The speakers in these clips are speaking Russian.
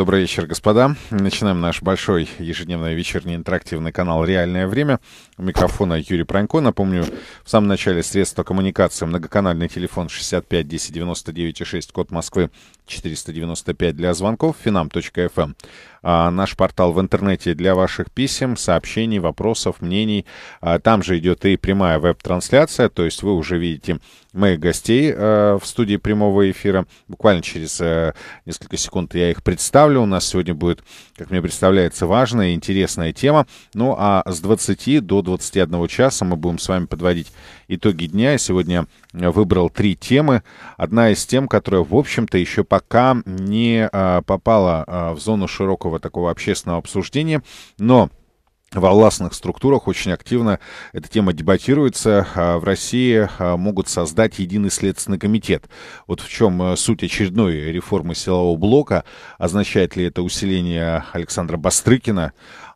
Добрый вечер, господа. Начинаем наш большой ежедневный вечерний интерактивный канал «Реальное время». У микрофона Юрий Пронько. Напомню, в самом начале средства коммуникации многоканальный телефон 65 10 99 6, код Москвы 495 для звонков, finam.fm. Эм. А наш портал в интернете для ваших писем, сообщений, вопросов, мнений. А там же идет и прямая веб-трансляция, то есть вы уже видите моих гостей э, в студии прямого эфира. Буквально через э, несколько секунд я их представлю. У нас сегодня будет, как мне представляется, важная и интересная тема. Ну а с 20 до 21 часа мы будем с вами подводить итоги дня. И сегодня выбрал три темы. Одна из тем, которая, в общем-то, еще пока не а, попала а, в зону широкого такого общественного обсуждения, но во властных структурах очень активно эта тема дебатируется. А, в России могут создать единый следственный комитет. Вот в чем э, суть очередной реформы силового блока. Означает ли это усиление Александра Бастрыкина?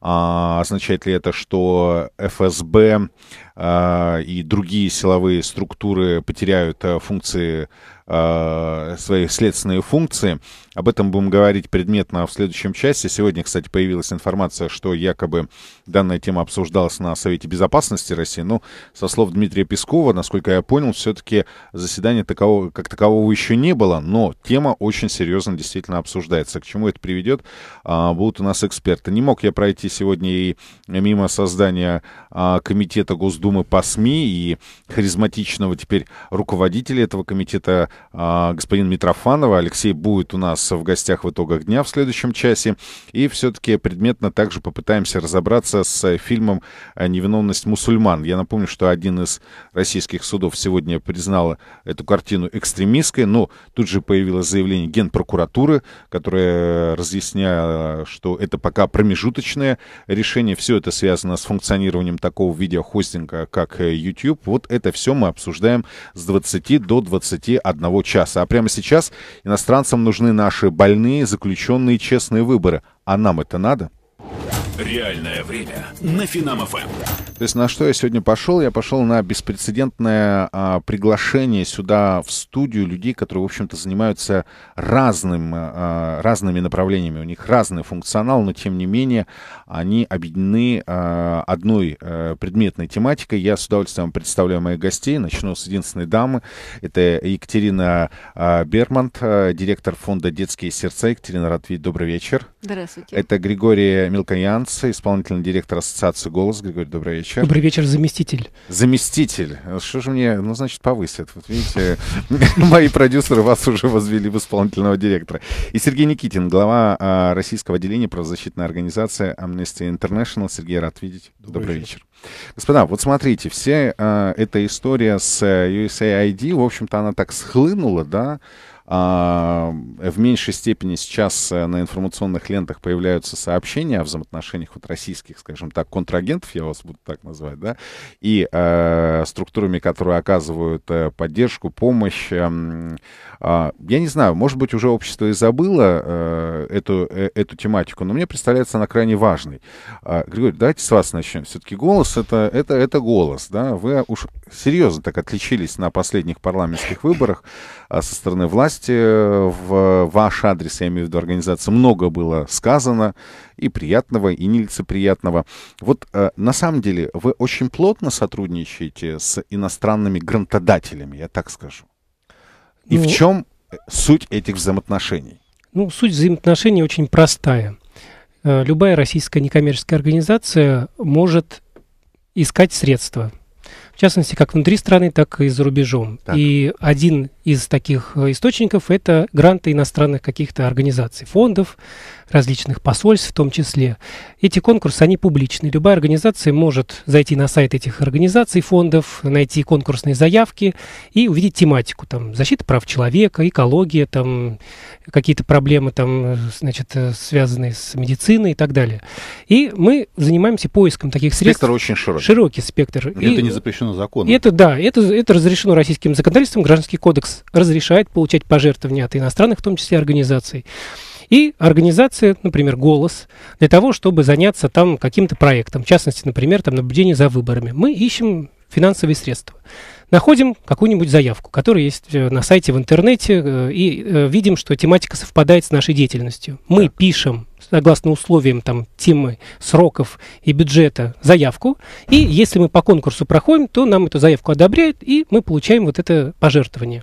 А означает ли это, что ФСБ а, и другие силовые структуры потеряют э, функции, а, свои следственные функции? Об этом будем говорить предметно в следующем части. Сегодня, кстати, появилась информация, что якобы данная тема обсуждалась на Совете Безопасности России. Но, ну, со слов Дмитрия Пескова, насколько я понял, все-таки заседания такового, как такового еще не было, но тема очень серьезно действительно обсуждается. К чему это приведет, а, будут у нас эксперты. Не мог я пройти сегодня и мимо создания а, Комитета Госдумы по СМИ и харизматичного теперь руководителя этого комитета а, господина Митрофанова. Алексей будет у нас в гостях в итогах дня в следующем часе. И все-таки предметно также попытаемся разобраться с э, фильмом э, «Невиновность мусульман». Я напомню, что один из российских судов сегодня признал эту картину экстремистской, но тут же появилось заявление Генпрокуратуры, которое разъясняя, что это пока промежуточное решение, все это связано с функционированием такого видеохостинга, как э, YouTube. Вот это все мы обсуждаем с 20 до 21 часа. А прямо сейчас иностранцам нужны наши наши больные заключенные честные выборы. А нам это надо? Реальное время на Финам-ФМ. То есть на что я сегодня пошел? Я пошел на беспрецедентное а, приглашение сюда в студию людей, которые, в общем-то, занимаются разным, а, разными направлениями. У них разный функционал, но тем не менее они объединены а, одной а, предметной тематикой. Я с удовольствием представляю моих гостей. Начну с единственной дамы. Это Екатерина а, Бермант, а, директор фонда «Детские сердца». Екатерина рад видеть, добрый вечер. Здравствуйте. Это Григорий Мелкоян, Франции, исполнительный директор Ассоциации «Голос». Григорий, добрый вечер. Добрый вечер, заместитель. Заместитель. Э, что же мне, ну, значит, повысят. Вот видите, мои продюсеры вас уже возвели в исполнительного директора. И Сергей Никитин, глава а, российского отделения правозащитной организации Amnesty International. Сергей, рад видеть. Добрый, добрый вечер. Господа, вот смотрите, вся э, а, эта история с э, USAID, в общем-то, она так схлынула, да, а, в меньшей степени сейчас э, на информационных лентах появляются сообщения о взаимоотношениях вот российских, скажем так, контрагентов, я вас буду так назвать, да, и э, структурами, которые оказывают э, поддержку, помощь. Э, э, я не знаю, может быть, уже общество и забыло э, эту, э, эту тематику, но мне представляется она крайне важной. Э, Григорий, давайте с вас начнем. Все-таки голос это, — это, это голос, да, вы уж серьезно так отличились на последних парламентских выборах а, со стороны власти э, в ваш адрес, я имею в виду организации, много было сказано и приятного, и нелицеприятного. Вот э, на самом деле вы очень плотно сотрудничаете с иностранными грантодателями, я так скажу. И ну, в чем э, суть этих взаимоотношений? Ну, суть взаимоотношений очень простая. Э, любая российская некоммерческая организация может искать средства в частности, как внутри страны, так и за рубежом. Так. И один из таких э, источников – это гранты иностранных каких-то организаций, фондов, различных посольств в том числе. Эти конкурсы, они публичны. Любая организация может зайти на сайт этих организаций, фондов, найти конкурсные заявки и увидеть тематику. Там защита прав человека, экология, там какие-то проблемы, там, значит, э, связанные с медициной и так далее. И мы занимаемся поиском таких средств. Спектр очень широкий. Широкий спектр. И это не запрещено законом. Это, да, это, это разрешено российским законодательством. Гражданский кодекс разрешает получать пожертвования от иностранных, в том числе организаций. И организация, например, «Голос», для того, чтобы заняться там каким-то проектом, в частности, например, там, наблюдение за выборами. Мы ищем финансовые средства. Находим какую-нибудь заявку, которая есть э, на сайте в интернете, э, и э, видим, что тематика совпадает с нашей деятельностью. Мы так. пишем, согласно условиям там, темы, сроков и бюджета, заявку. И если мы по конкурсу проходим, то нам эту заявку одобряют, и мы получаем вот это пожертвование.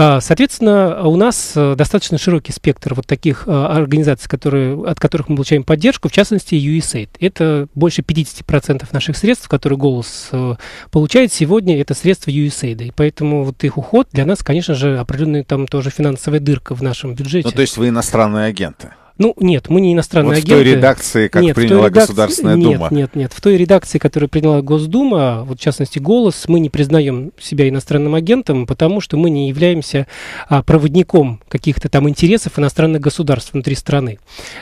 А, соответственно, у нас э, достаточно широкий спектр вот таких э, организаций, которые, от которых мы получаем поддержку, в частности, USAID. Это больше 50% наших средств, которые «Голос» э, получает сегодня, это средства USAID. И поэтому вот их уход для нас, конечно же, определенная там тоже финансовая дырка в нашем бюджете. Ну, то есть вы иностранные агенты? Ну, нет, мы не иностранные вот агенты. в той редакции, как нет, приняла редакции... Государственная нет, Дума. Нет, нет, в той редакции, которую приняла Госдума, вот в частности «Голос», мы не признаем себя иностранным агентом, потому что мы не являемся а, проводником каких-то там интересов иностранных государств внутри страны.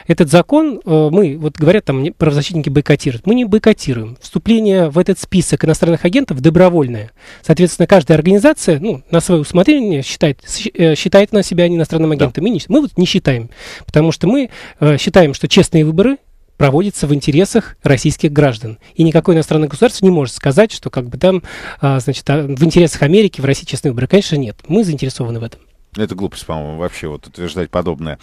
Этот закон, а, мы, вот говорят там, правозащитники бойкотируют. Мы не бойкотируем. Вступление в этот список иностранных агентов добровольное. Соответственно, каждая организация, ну, на свое усмотрение считает, э, считает на себя иностранным агентом. Да. Мы, не, мы вот не считаем, потому что мы Э, считаем, что честные выборы проводится в интересах российских граждан. И никакое иностранное государство не может сказать, что как бы там, а, значит, а, в интересах Америки в России честные выборы. Конечно, нет. Мы заинтересованы в этом. Это глупость, по-моему, вообще вот утверждать подобное.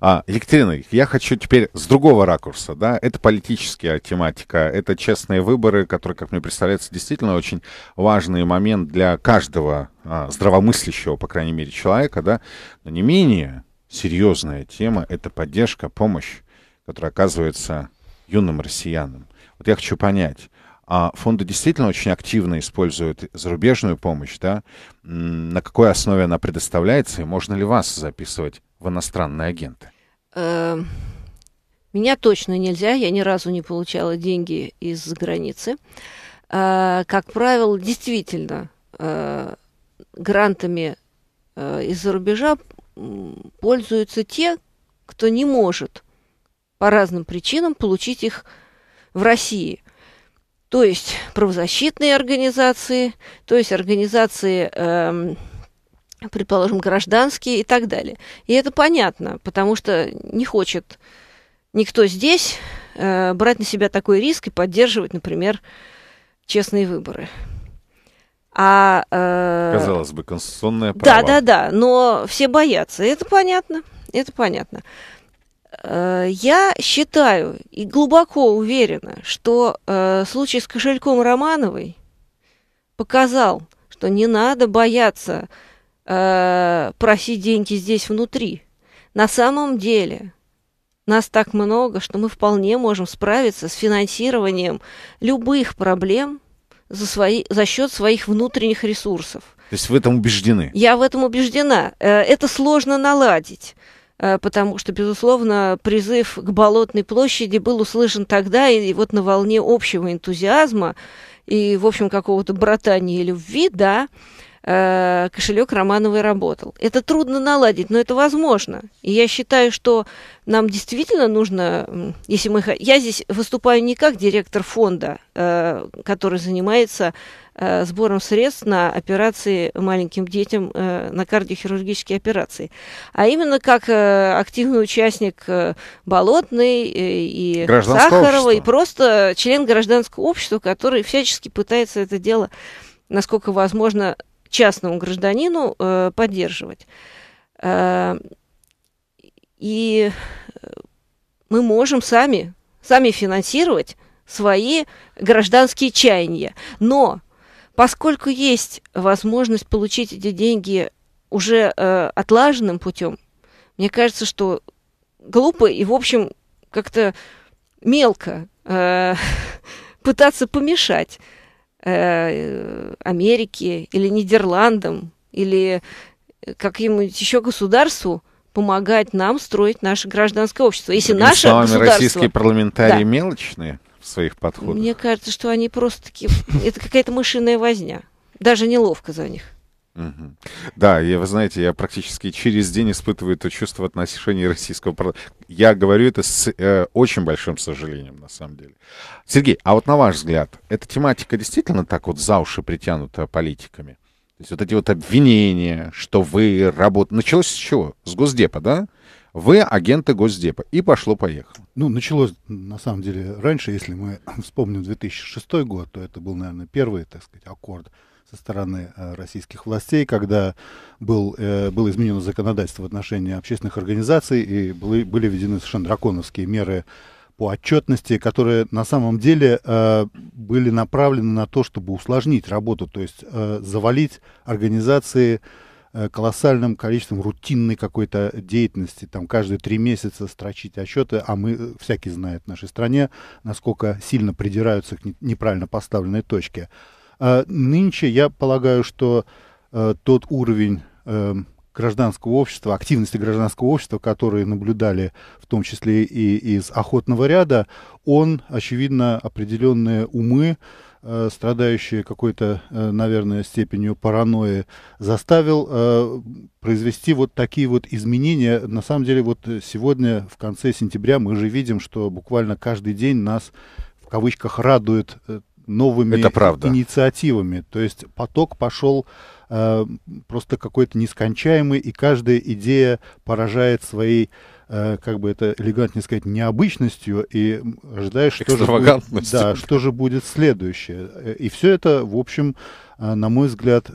А, Екатерина, я хочу теперь с другого ракурса, да, это политическая тематика, это честные выборы, которые, как мне представляется, действительно очень важный момент для каждого а, здравомыслящего, по крайней мере, человека, да, но не менее серьезная тема — это поддержка, помощь, которая оказывается юным россиянам. Вот я хочу понять, а фонды действительно очень активно используют зарубежную помощь, да? На какой основе она предоставляется, и можно ли вас записывать в иностранные агенты? Эм, меня точно нельзя, я ни разу не получала деньги из границы. А, как правило, действительно, э, грантами э, из-за рубежа пользуются те, кто не может по разным причинам получить их в России. То есть правозащитные организации, то есть организации, эм, предположим, гражданские и так далее. И это понятно, потому что не хочет никто здесь э, брать на себя такой риск и поддерживать, например, честные выборы. А, э... Казалось бы, конституционное право. Да, да, да, но все боятся. Это понятно, это понятно. Э, я считаю и глубоко уверена, что э, случай с кошельком Романовой показал, что не надо бояться э, просить деньги здесь внутри. На самом деле нас так много, что мы вполне можем справиться с финансированием любых проблем – за, свои, за счет своих внутренних ресурсов. То есть вы в этом убеждены? Я в этом убеждена. Э, это сложно наладить э, потому что, безусловно, призыв к Болотной площади был услышан тогда, и вот на волне общего энтузиазма и, в общем, какого-то братания и любви, да, Э, кошелек Романовой работал. Это трудно наладить, но это возможно. И я считаю, что нам действительно нужно, если мы... Я здесь выступаю не как директор фонда, э, который занимается э, сбором средств на операции маленьким детям, на кардиохирургические операции, а именно как активный участник э, Болотной и Сахарова, общества. и просто член гражданского общества, который всячески пытается это дело насколько возможно, частному гражданину э, поддерживать. Э, и мы можем сами, сами финансировать свои гражданские чаяния. Но поскольку есть возможность получить эти деньги уже э, отлаженным путем, мне кажется, что глупо и, в общем, как-то мелко э, пытаться помешать э, Америке или Нидерландам или э, каким-нибудь еще государству помогать нам строить наше гражданское общество. Если Другими наше словами, государство... российские парламентарии да. мелочные в своих подходах. Мне кажется, что они просто такие... Это какая-то мышиная возня. Даже неловко за них. Угу. Да, и вы знаете, я практически через день испытываю это чувство в отношении российского Я говорю это с э, очень большим сожалением, на самом деле. Сергей, а вот на ваш взгляд, эта тематика действительно так вот за уши притянута политиками? То есть вот эти вот обвинения, что вы работаете... Началось с чего? С Госдепа, да? Вы агенты Госдепа. И пошло-поехало. Ну, началось, на самом деле, раньше, если мы вспомним 2006 год, то это был, наверное, первый, так сказать, аккорд со стороны э, российских властей, когда был, э, было изменено законодательство в отношении общественных организаций и были, были введены совершенно драконовские меры по отчетности, которые на самом деле э, были направлены на то, чтобы усложнить работу, то есть завалить организации колоссальным количеством рутинной какой-то деятельности, там каждые три месяца строчить отчеты, а мы, всякий знает в нашей стране, насколько сильно придираются к неправильно поставленной точке. А нынче я полагаю, что э, тот уровень эм, гражданского общества, активности гражданского общества, которые наблюдали в том числе и из охотного ряда, он, очевидно, определенные умы, э, страдающие какой-то, э, наверное, степенью паранойи, заставил произвести вот такие вот изменения. На самом деле, вот сегодня, в конце сентября, мы же видим, что буквально каждый день нас в кавычках радует новыми Это правда. инициативами. То есть поток пошел э, просто какой-то нескончаемый, и каждая идея поражает своей э, как бы это элегантнее сказать, необычностью, и ожидаешь, что же, будет, да, что же будет следующее. Э, и все это, в общем, э, на мой взгляд,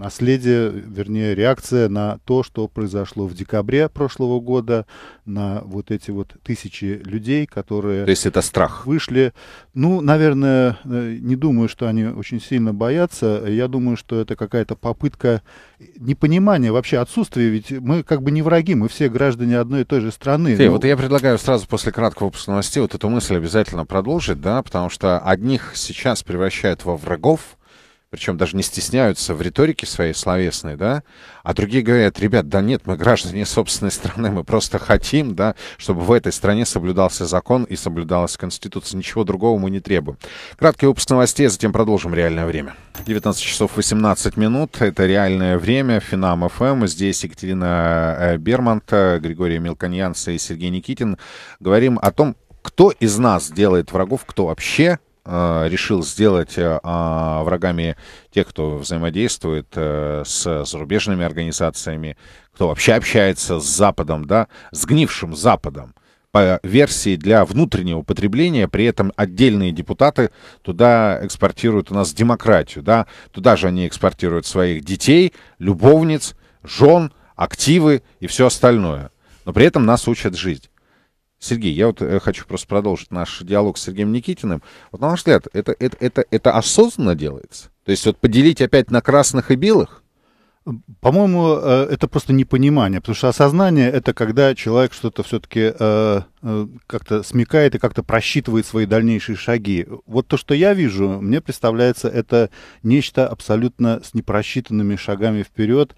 наследие, вернее, реакция на то, что произошло в декабре прошлого года, на вот эти вот тысячи людей, которые... То есть это страх? Вышли. Ну, наверное, э, не думаю, что они очень сильно боятся. Я думаю, что это какая-то попытка непонимания, вообще отсутствия, Ведь мы как бы не враги, мы все граждане одной и той же страны. Фей, ну... вот я предлагаю сразу после краткого выпуска новостей вот эту мысль обязательно продолжить, да, потому что одних сейчас превращают во врагов, причем даже не стесняются в риторике своей словесной, да, а другие говорят, ребят, да нет, мы граждане собственной страны, мы просто хотим, да, чтобы в этой стране соблюдался закон и соблюдалась Конституция, ничего другого мы не требуем. Краткий выпуск новостей, а затем продолжим реальное время. 19 часов 18 минут, это реальное время, Финам ФМ, эм, здесь Екатерина э, Бермонт, э, Григорий Мелконьянс и Сергей Никитин. Говорим о том, кто из нас делает врагов, кто вообще, Э, решил сделать э, а, врагами тех, кто взаимодействует э, с зарубежными организациями, кто вообще общается с Западом, да, с гнившим Западом по версии для внутреннего потребления, при этом отдельные депутаты туда экспортируют у нас демократию, да, туда же они экспортируют своих детей, любовниц, жен, активы и все остальное. Но при этом нас учат жить. Сергей, я вот э, хочу просто продолжить наш диалог с Сергеем Никитиным. Вот на ваш взгляд, это, это, это, это осознанно делается? То есть вот поделить опять на красных и белых? По-моему, э, это просто непонимание, потому что осознание — это когда человек что-то все-таки э, как-то смекает и как-то просчитывает свои дальнейшие шаги. Вот то, что я вижу, мне представляется, это нечто абсолютно с непросчитанными шагами вперед,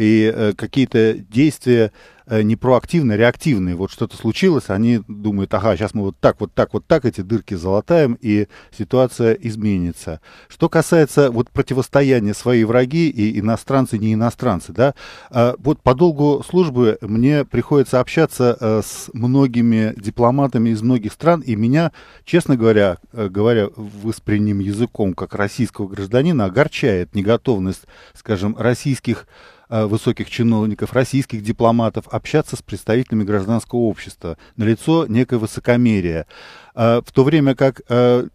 и э, какие-то действия э, не проактивные, реактивные. Вот что-то случилось, они думают, ага, сейчас мы вот так, вот так, вот так эти дырки залатаем, и ситуация изменится. Что касается вот противостояния свои враги и иностранцы, не иностранцы, да, а вот по долгу службы мне приходится общаться э, с многими дипломатами из многих стран, и меня, честно говоря, говоря воспринимым языком как российского гражданина, огорчает неготовность, скажем, российских Э, высоких чиновников, российских дипломатов общаться с представителями гражданского общества. Налицо некое высокомерие. Э, в то время как э,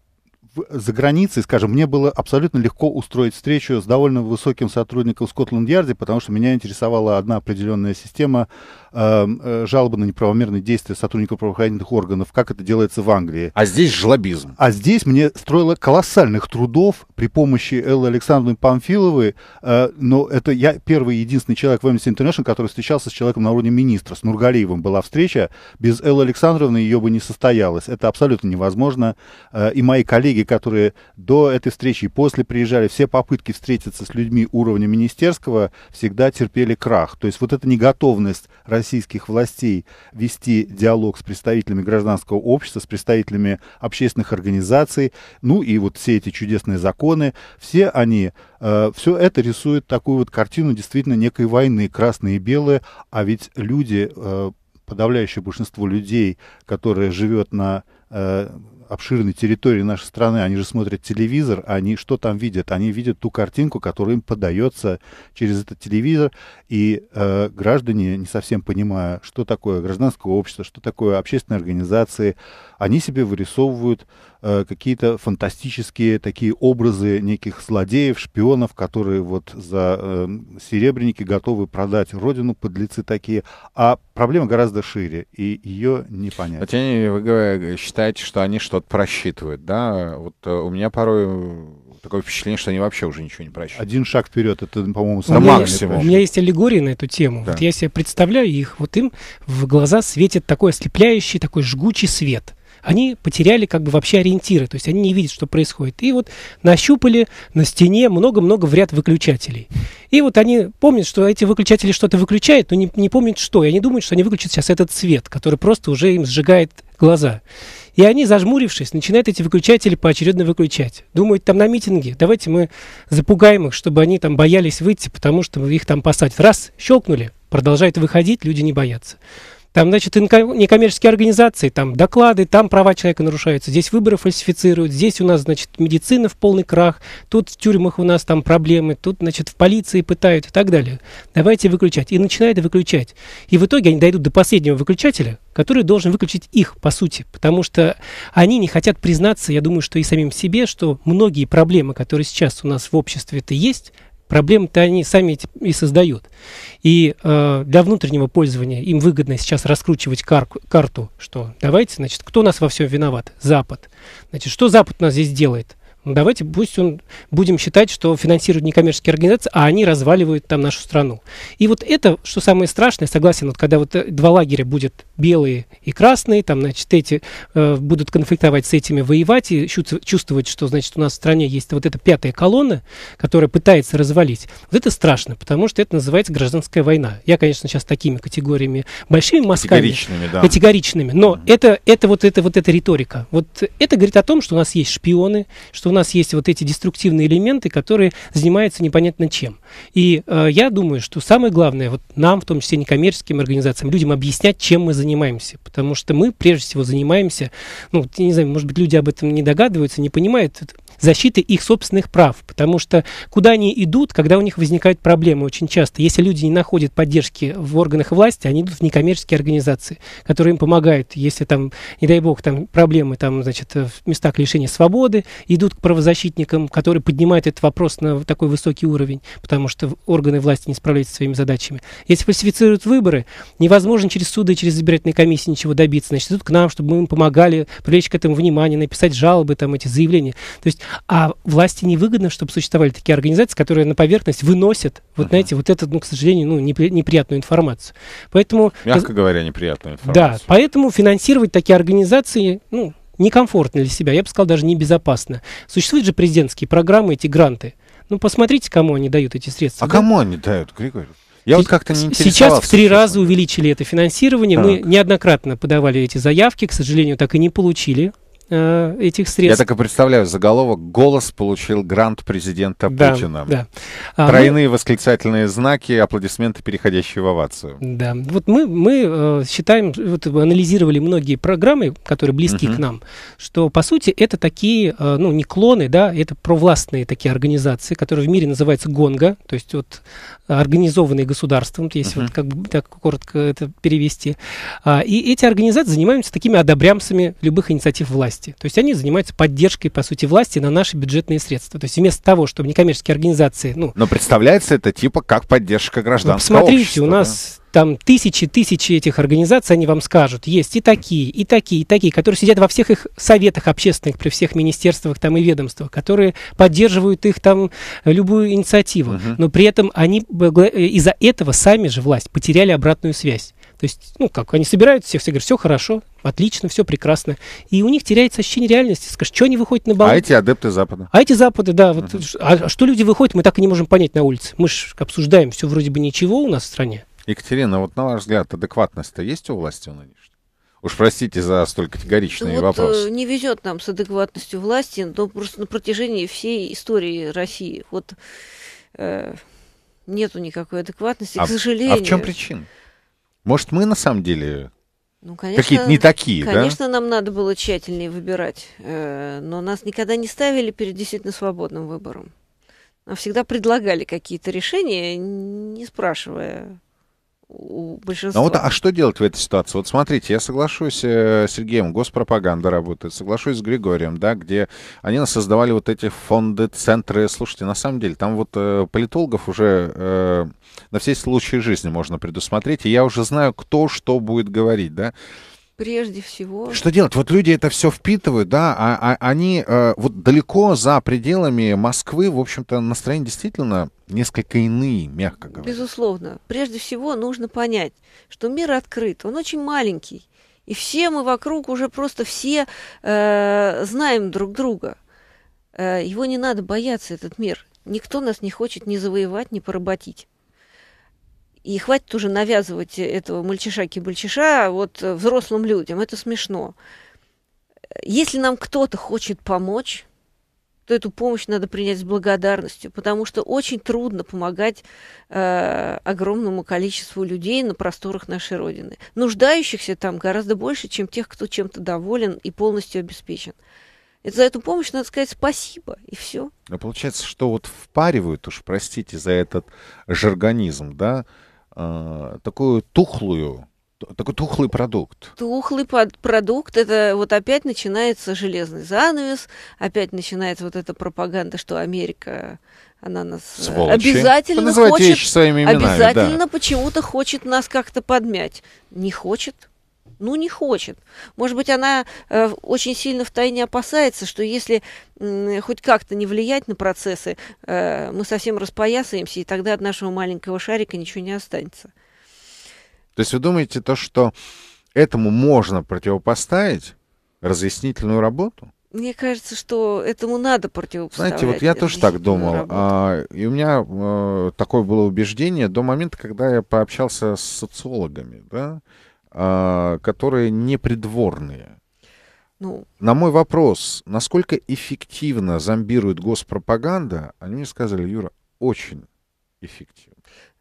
за границей, скажем, мне было абсолютно легко устроить встречу с довольно высоким сотрудником Скотланд-Ярде, потому что меня интересовала одна определенная система эм, э, жалобы на неправомерные действия сотрудников правоохранительных органов, как это делается в Англии. А здесь жлобизм. А здесь мне строило колоссальных трудов при помощи Эллы Александровны Памфиловой, э, но это я первый и единственный человек в Amnesty International, который встречался с человеком на уровне министра, с Нургалиевым была встреча, без Эллы Александровны ее бы не состоялось. Это абсолютно невозможно. Э, и мои коллеги, которые до этой встречи и после приезжали, все попытки встретиться с людьми уровня министерского всегда терпели крах. То есть вот эта неготовность российских властей вести диалог с представителями гражданского общества, с представителями общественных организаций, ну и вот все эти чудесные законы, все они, э, все это рисует такую вот картину действительно некой войны, красные и белые, а ведь люди, э, подавляющее большинство людей, которые живет на э, обширной территории нашей страны, они же смотрят телевизор, они что там видят? Они видят ту картинку, которая им подается через этот телевизор, и э, граждане, не совсем понимая, что такое гражданское общество, что такое общественные организации, они себе вырисовывают э, какие-то фантастические такие образы неких злодеев, шпионов, которые вот за э, серебряники готовы продать родину, подлецы такие. А проблема гораздо шире, и ее не понять. Вот они, вы считаете, что они что-то просчитывают, да? Вот э, у меня порой такое впечатление, что они вообще уже ничего не просчитывают. Один шаг вперед, это, по-моему, ну, самое максимум. У меня есть аллегории на эту тему. Да. Вот я себе представляю их, вот им в глаза светит такой ослепляющий, такой жгучий свет – они потеряли как бы вообще ориентиры, то есть они не видят, что происходит. И вот нащупали на стене много-много в ряд выключателей. И вот они помнят, что эти выключатели что-то выключают, но не, не помнят что. И они думают, что они выключат сейчас этот свет, который просто уже им сжигает глаза. И они, зажмурившись, начинают эти выключатели поочередно выключать. Думают, там на митинге, давайте мы запугаем их, чтобы они там боялись выйти, потому что их там посадят. Раз, щелкнули, продолжают выходить, люди не боятся. Там, значит, некоммерческие организации, там доклады, там права человека нарушаются. Здесь выборы фальсифицируют, здесь у нас, значит, медицина в полный крах, тут в тюрьмах у нас там проблемы, тут, значит, в полиции пытают и так далее. Давайте выключать. И начинают выключать. И в итоге они дойдут до последнего выключателя, который должен выключить их, по сути, потому что они не хотят признаться, я думаю, что и самим себе, что многие проблемы, которые сейчас у нас в обществе-то есть, Проблемы-то они сами и создают. И э, для внутреннего пользования им выгодно сейчас раскручивать кар карту, что давайте, значит, кто у нас во всем виноват? Запад. Значит, что Запад у нас здесь делает? Ну, давайте пусть он, будем считать, что финансируют некоммерческие организации, а они разваливают там нашу страну. И вот это, что самое страшное, согласен, вот когда вот э, два лагеря будет белые и красные, там, значит, эти э, будут конфликтовать с этими, воевать и чувствовать, что, значит, у нас в стране есть вот эта пятая колонна, которая пытается развалить. Вот это страшно, потому что это называется гражданская война. Я, конечно, сейчас такими категориями большими мазками. Категоричными, да. Категоричными, но mm-hmm. это, это вот это вот эта риторика. Вот это говорит о том, что у нас есть шпионы, что у нас есть вот эти деструктивные элементы, которые занимаются непонятно чем. И э, я думаю, что самое главное, вот нам, в том числе некоммерческим организациям, людям объяснять, чем мы занимаемся. Потому что мы, прежде всего, занимаемся, ну, не знаю, может быть, люди об этом не догадываются, не понимают, защиты их собственных прав, потому что куда они идут, когда у них возникают проблемы очень часто. Если люди не находят поддержки в органах власти, они идут в некоммерческие организации, которые им помогают, если там, не дай бог, там проблемы там, значит, в местах лишения свободы, идут к правозащитникам, которые поднимают этот вопрос на такой высокий уровень, потому что органы власти не справляются со своими задачами. Если фальсифицируют выборы, невозможно через суды и через избирательные комиссии ничего добиться, значит, идут к нам, чтобы мы им помогали привлечь к этому внимание, написать жалобы, там, эти заявления. То есть а власти невыгодно, чтобы существовали такие организации, которые на поверхность выносят, вот uh-huh. знаете, вот эту, ну, к сожалению, ну, неприятную информацию. Поэтому... Мягко говоря, неприятную информацию. Да, поэтому финансировать такие организации, ну, некомфортно для себя, я бы сказал, даже небезопасно. Существуют же президентские программы, эти гранты. Ну, посмотрите, кому они дают эти средства. А да? кому они дают, Григорий? Я вот как-то не Сейчас в три раза увеличили это финансирование. Так. Мы неоднократно подавали эти заявки, к сожалению, так и не получили э, этих средств. Я так и представляю, заголовок «Голос получил грант президента да, Путина». Да. А Тройные мы... восклицательные знаки, аплодисменты, переходящие в овацию. Да, вот мы, мы э, считаем, вот анализировали многие программы, которые близки угу. к нам, что, по сути, это такие, э, ну, не клоны, да, это провластные такие организации, которые в мире называются «Гонга», то есть вот организованные государством, если угу. вот как бы так коротко это перевести. А, и эти организации занимаются такими одобрямцами любых инициатив власти власти. То есть они занимаются поддержкой, по сути, власти на наши бюджетные средства. То есть вместо того, чтобы некоммерческие организации... Ну, Но представляется это типа как поддержка ну, гражданского ну, посмотрите, общества. у нас да? там тысячи-тысячи этих организаций, они вам скажут, есть и такие, и такие, и такие, которые сидят во всех их советах общественных, при всех министерствах там и ведомствах, которые поддерживают их там любую инициативу. uh Но при этом они э, э, из-за этого сами же власть потеряли обратную связь. То есть, ну, как, они собирают всех, все говорят, все хорошо, отлично, все прекрасно. И у них теряется ощущение реальности. Скажешь, что они выходят на бал? А эти адепты Запада. А эти запады, да. Вот, uh -huh. а, а что люди выходят, мы так и не можем понять на улице. Мы же обсуждаем, все вроде бы ничего у нас в стране. Екатерина, вот на ваш взгляд, адекватность-то есть у власти у нынешней? Уж простите за столь категоричные вот, э, вопросы. Не везет нам с адекватностью власти, но просто на протяжении всей истории России. Вот э, нету никакой адекватности, а, к сожалению. А в а чем причина? Может, мы на самом деле ну, конечно, какие-то не такие, конечно, да? нам надо было тщательнее выбирать, э, но нас никогда не ставили перед действительно свободным выбором. Нам всегда предлагали какие-то решения, не спрашивая у большинства. А, вот, а что делать в этой ситуации? Вот смотрите, я соглашусь э, с Сергеем, госпропаганда работает, соглашусь с Григорием, да, где они нас создавали вот эти фонды, центры. Слушайте, на самом деле, там вот э, политологов уже э, на все случаи жизни можно предусмотреть, и я уже знаю, кто что будет говорить, да прежде всего. Что делать? Вот люди это все впитывают, да, а, а они э, вот далеко за пределами Москвы, в общем-то, настроение действительно несколько иные, мягко говоря. Безусловно. Прежде всего нужно понять, что мир открыт, он очень маленький. И все мы вокруг уже просто все э, знаем друг друга. Э, его не надо бояться, этот мир. Никто нас не хочет ни завоевать, ни поработить. И хватит уже навязывать этого мальчиша-кибальчиша вот э, взрослым людям. Это смешно. Если нам кто-то хочет помочь, то эту помощь надо принять с благодарностью, потому что очень трудно помогать э, огромному количеству людей на просторах нашей Родины. Нуждающихся там гораздо больше, чем тех, кто чем-то доволен и полностью обеспечен. И за эту помощь надо сказать спасибо, и все. А получается, что вот впаривают, уж простите за этот жаргонизм, да, э, такую тухлую такой тухлый продукт. Тухлый продукт. Это вот опять начинается железный занавес, опять начинается вот эта пропаганда, что Америка она нас э, Сволочи. обязательно ну, Называйте хочет, своими именами, обязательно да. почему-то хочет нас как-то подмять. Не хочет. Ну, не хочет. Может быть, она э, очень сильно втайне опасается, что если э, хоть как-то не влиять на процессы, э, мы совсем распоясаемся, и тогда от нашего маленького шарика ничего не останется. То есть вы думаете то, что этому можно противопоставить разъяснительную работу? Мне кажется, что этому надо противопоставить. Знаете, вот я тоже так думал. А, и у меня а, такое было убеждение до момента, когда я пообщался с социологами, да, а, которые не придворные. Ну, На мой вопрос, насколько эффективно зомбирует госпропаганда, они мне сказали, Юра, очень эффективно.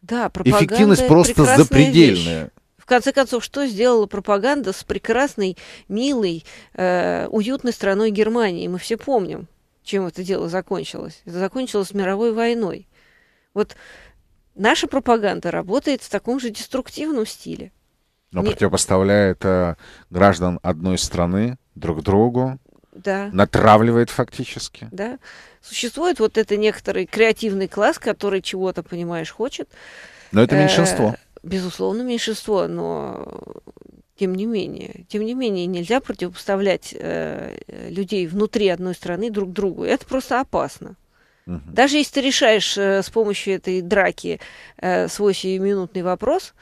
Да, пропаганда Эффективность просто запредельная. Вещь. В конце концов, что сделала пропаганда с прекрасной, милой, э, уютной страной Германии? Мы все помним, чем это дело закончилось. Это закончилось мировой войной. Вот наша пропаганда работает в таком же деструктивном стиле. Но Не... противопоставляет э, граждан одной страны друг другу, да. натравливает фактически. Да. Существует вот это некоторый креативный класс, который чего-то, понимаешь, хочет. Но это э, меньшинство. Безусловно, меньшинство, но тем не менее, тем не менее нельзя противопоставлять э, людей внутри одной страны друг другу. Это просто опасно. Угу. Даже если ты решаешь э, с помощью этой драки э, свой сиюминутный вопрос,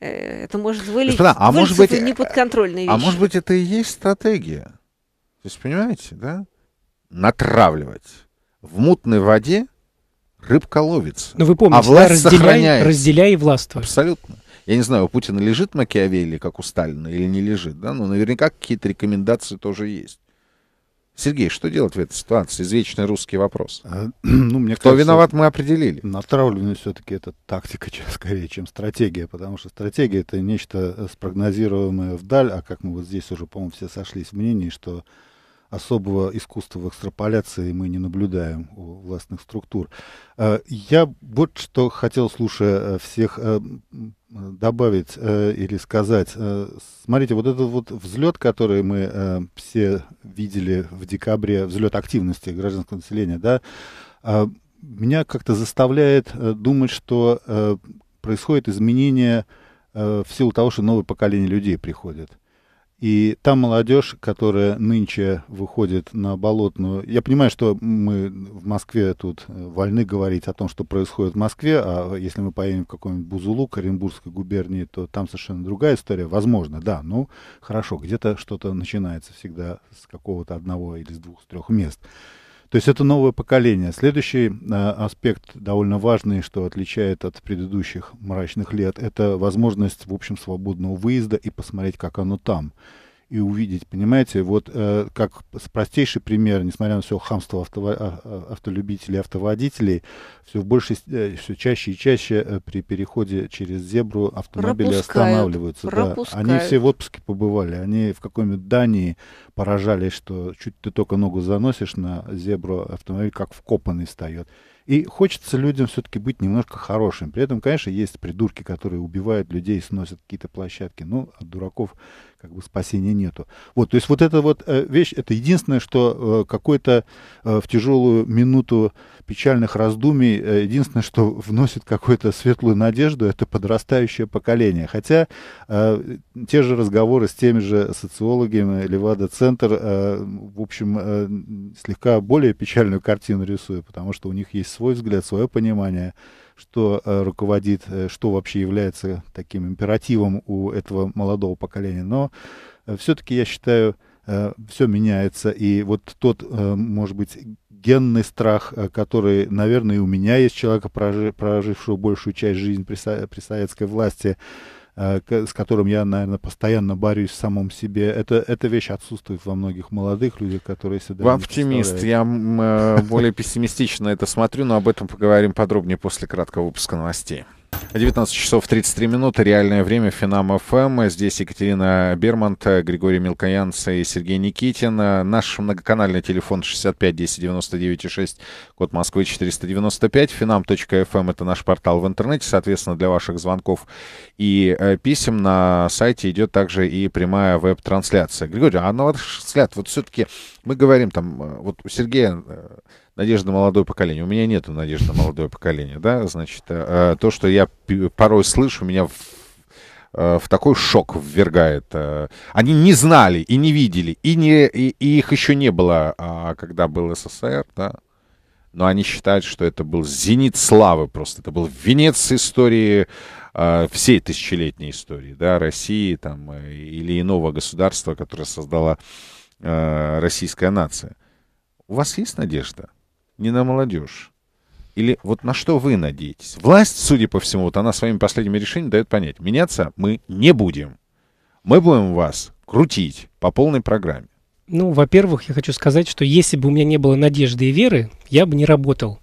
э, это может вылить, Господа, а может быть, э, неподконтрольные а вещи. А может быть, это и есть стратегия? То есть, понимаете, да? Натравливать. В мутной воде рыбка ловится. Но ну, вы помните, а власть да, разделяй, сохраняется. разделяй и Абсолютно. Я не знаю, у Путина лежит Макиавелли, как у Сталина, или не лежит, да, но наверняка какие-то рекомендации тоже есть. Сергей, что делать в этой ситуации? Извечный русский вопрос. А, ну, мне Кто кажется, виноват, мы определили. Натравливание все-таки это тактика скорее, чем стратегия, потому что стратегия это нечто э, спрогнозируемое вдаль, а как мы вот здесь уже, по-моему, все сошлись в мнении, что особого искусства в экстраполяции мы не наблюдаем у властных структур. Э, я вот что хотел, слушая э, всех, э, добавить или сказать. Смотрите, вот этот вот взлет, который мы все видели в декабре, взлет активности гражданского населения, да, меня как-то заставляет думать, что происходит изменение в силу того, что новое поколение людей приходит. И та молодежь, которая нынче выходит на болотную... Я понимаю, что мы в Москве тут э, вольны говорить о том, что происходит в Москве, а если мы поедем в какой-нибудь Бузулук, Оренбургской губернии, то там совершенно другая история. Возможно, да, ну хорошо, где-то что-то начинается всегда с какого-то одного или с двух-трех с мест. То есть это новое поколение. Следующий э, аспект довольно важный, что отличает от предыдущих мрачных лет, это возможность, в общем, свободного выезда и посмотреть, как оно там и увидеть, понимаете, вот э, как простейший пример, несмотря на все хамство авто, а, а, автолюбителей, автоводителей, все больше, э, все чаще и чаще э, при переходе через зебру автомобили пропускают, останавливаются. Пропускают. Да. Они все в отпуске побывали, они в какой-нибудь Дании поражались, что чуть ты только ногу заносишь на зебру, автомобиль как вкопанный встает. И хочется людям все-таки быть немножко хорошим. При этом, конечно, есть придурки, которые убивают людей, сносят какие-то площадки. Ну, от а дураков как бы спасения нету. Вот, то есть вот эта вот э, вещь, это единственное, что э, какой-то э, в тяжелую минуту печальных раздумий, единственное, что вносит какую-то светлую надежду, это подрастающее поколение. Хотя те же разговоры с теми же социологами, Левада-центр, в общем, слегка более печальную картину рисует, потому что у них есть свой взгляд, свое понимание что э, руководит, э, что вообще является таким императивом у этого молодого поколения. Но э, все-таки я считаю, все меняется. И вот тот, может быть, генный страх, который, наверное, и у меня есть, человека, прожившего большую часть жизни при советской власти, Э, с которым я, наверное, постоянно борюсь в самом себе. Это, эта вещь отсутствует во многих молодых людях, которые себя... Вы оптимист, я э, более пессимистично это смотрю, но об этом поговорим подробнее после краткого выпуска новостей. 19 часов 33 минуты. Реальное время. Финам ФМ. Эм. Здесь Екатерина Бермонт, Григорий Мелкоянц и Сергей Никитин. Наш многоканальный телефон 65 10 99 6, код Москвы 495. Финам.фм эм — это наш портал в интернете. Соответственно, для ваших звонков и э, писем на сайте идет также и прямая веб-трансляция. Григорий, а на ваш взгляд, вот все-таки мы говорим там, э, вот у Сергея э, надежда молодое поколение. У меня нет надежды на молодое поколение, да, значит, э, э, то, что я порой слышу, меня в э, в такой шок ввергает. Они не знали и не видели, и, не, и, и их еще не было, а, когда был СССР, да. Но они считают, что это был зенит славы просто. Это был венец истории, всей тысячелетней истории, да, России там, или иного государства, которое создала российская нация. У вас есть надежда? не на молодежь? Или вот на что вы надеетесь? Власть, судя по всему, вот она своими последними решениями дает понять, меняться мы не будем. Мы будем вас крутить по полной программе. Ну, во-первых, я хочу сказать, что если бы у меня не было надежды и веры, я бы не работал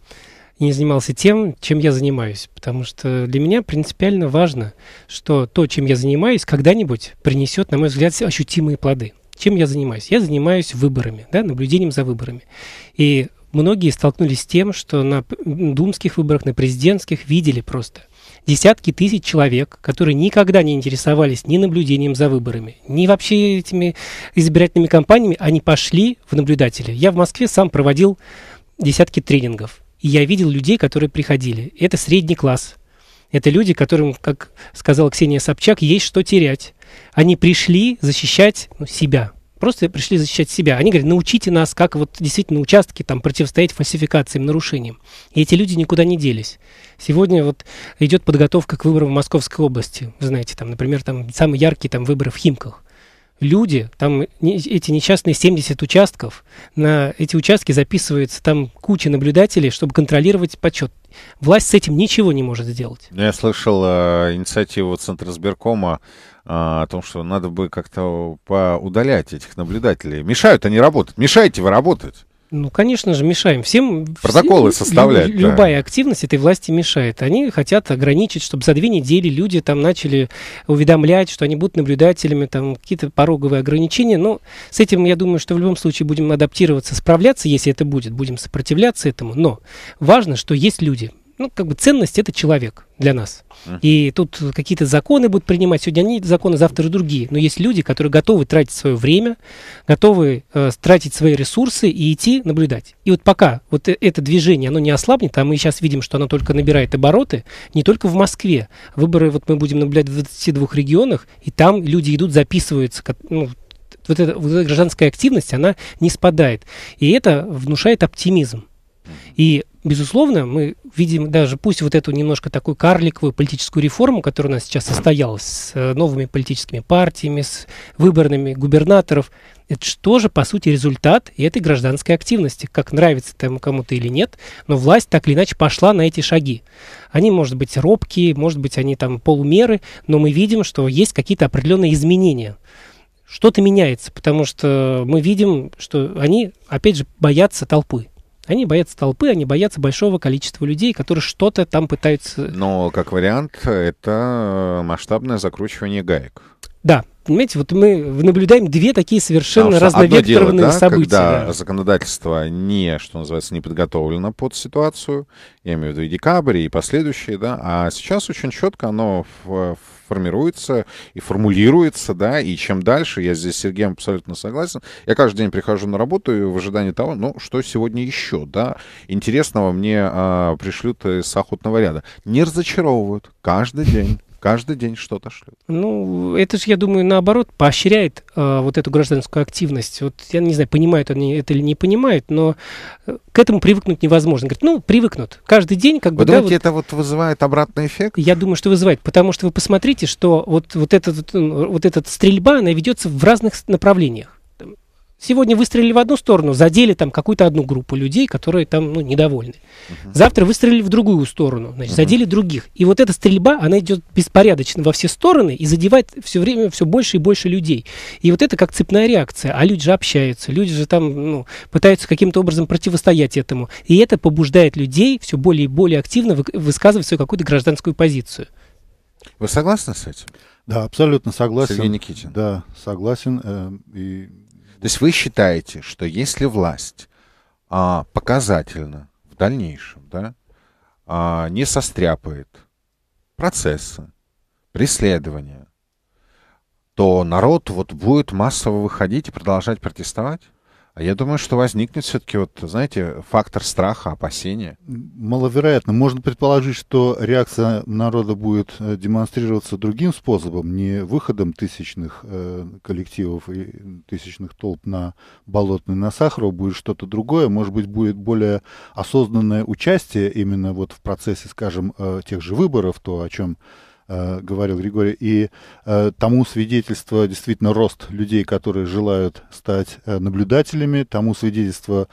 и не занимался тем, чем я занимаюсь. Потому что для меня принципиально важно, что то, чем я занимаюсь, когда-нибудь принесет, на мой взгляд, ощутимые плоды. Чем я занимаюсь? Я занимаюсь выборами, да, наблюдением за выборами. И многие столкнулись с тем, что на думских выборах, на президентских видели просто десятки тысяч человек, которые никогда не интересовались ни наблюдением за выборами, ни вообще этими избирательными кампаниями, они пошли в наблюдатели. Я в Москве сам проводил десятки тренингов, и я видел людей, которые приходили. Это средний класс. Это люди, которым, как сказала Ксения Собчак, есть что терять. Они пришли защищать ну, себя, просто пришли защищать себя. Они говорят, научите нас, как вот действительно участки там противостоять фальсификациям, нарушениям. И эти люди никуда не делись. Сегодня вот идет подготовка к выборам в Московской области. Вы знаете, там, например, там самые яркие там выборы в Химках люди, там эти несчастные 70 участков, на эти участки записывается там куча наблюдателей, чтобы контролировать подсчет. Власть с этим ничего не может сделать. Ну, я слышал э, инициативу Центра сберкома э, о том, что надо бы как-то поудалять этих наблюдателей. Мешают они работать. Мешайте вы работать. Ну, конечно же, мешаем. Всем протоколы все, составляют. Лю, да. Любая активность этой власти мешает. Они хотят ограничить, чтобы за две недели люди там начали уведомлять, что они будут наблюдателями, там какие-то пороговые ограничения. Но с этим, я думаю, что в любом случае будем адаптироваться, справляться, если это будет, будем сопротивляться этому. Но важно, что есть люди. Ну, как бы ценность это человек для нас. И тут какие-то законы будут принимать. Сегодня одни законы, завтра другие. Но есть люди, которые готовы тратить свое время, готовы э, тратить свои ресурсы и идти наблюдать. И вот пока вот э, это движение, оно не ослабнет, а мы сейчас видим, что оно только набирает обороты, не только в Москве. Выборы вот мы будем наблюдать в 22 регионах, и там люди идут, записываются, ну, вот эта, вот эта гражданская активность, она не спадает. И это внушает оптимизм. И безусловно, мы видим даже, пусть вот эту немножко такую карликовую политическую реформу, которая у нас сейчас состоялась с э, новыми политическими партиями, с выборными губернаторов, это же тоже, по сути, результат этой гражданской активности. Как нравится тому кому-то или нет, но власть так или иначе пошла на эти шаги. Они, может быть, робкие, может быть, они там полумеры, но мы видим, что есть какие-то определенные изменения что-то меняется, потому что мы видим, что они, опять же, боятся толпы. Они боятся толпы, они боятся большого количества людей, которые что-то там пытаются... Но, как вариант, это э, масштабное закручивание гаек. Да, понимаете, вот мы наблюдаем две такие совершенно разновекторные да, события. Когда законодательство не, что называется, не подготовлено под ситуацию, я имею в виду и декабрь, и последующие, да, а сейчас очень четко оно в, в формируется и формулируется, да, и чем дальше, я здесь с Сергеем абсолютно согласен, я каждый день прихожу на работу и в ожидании того, ну, что сегодня еще, да, интересного мне а, пришлют из охотного ряда. Не разочаровывают каждый день каждый день что-то шлют. Ну, это же, я думаю, наоборот, поощряет э, вот эту гражданскую активность. Вот я не знаю, понимают они это или не понимают, но э, к этому привыкнуть невозможно. Говорят, ну, привыкнут. Каждый день как бы... Вы да, вот, это вот вызывает обратный эффект? Я думаю, что вызывает, потому что вы посмотрите, что вот, вот, этот, вот ну, эта стрельба, она ведется в разных направлениях. Сегодня выстрелили в одну сторону, задели там какую-то одну группу людей, которые там ну, недовольны. Uh-huh. Завтра выстрелили в другую сторону, значит, uh-huh. задели других. И вот эта стрельба, она идет беспорядочно во все стороны и задевает все время все больше и больше людей. И вот это как цепная реакция. А люди же общаются, люди же там ну, пытаются каким-то образом противостоять этому. И это побуждает людей все более и более активно высказывать свою какую-то гражданскую позицию. Вы согласны с этим? Да, абсолютно согласен. Сергей Никитин. Да, согласен. Э, и то есть вы считаете, что если власть а, показательно в дальнейшем да, а, не состряпает процесса, преследования, то народ вот будет массово выходить и продолжать протестовать? А я думаю, что возникнет все-таки, вот, знаете, фактор страха, опасения. Маловероятно. Можно предположить, что реакция народа будет э, демонстрироваться другим способом, не выходом тысячных э, коллективов и тысячных толп на Болотный, на Сахаров, а будет что-то другое. Может быть, будет более осознанное участие именно вот в процессе, скажем, э, тех же выборов, то, о чем Э, говорил Григорий. И э, тому свидетельство действительно рост людей, которые желают стать э, наблюдателями, тому свидетельство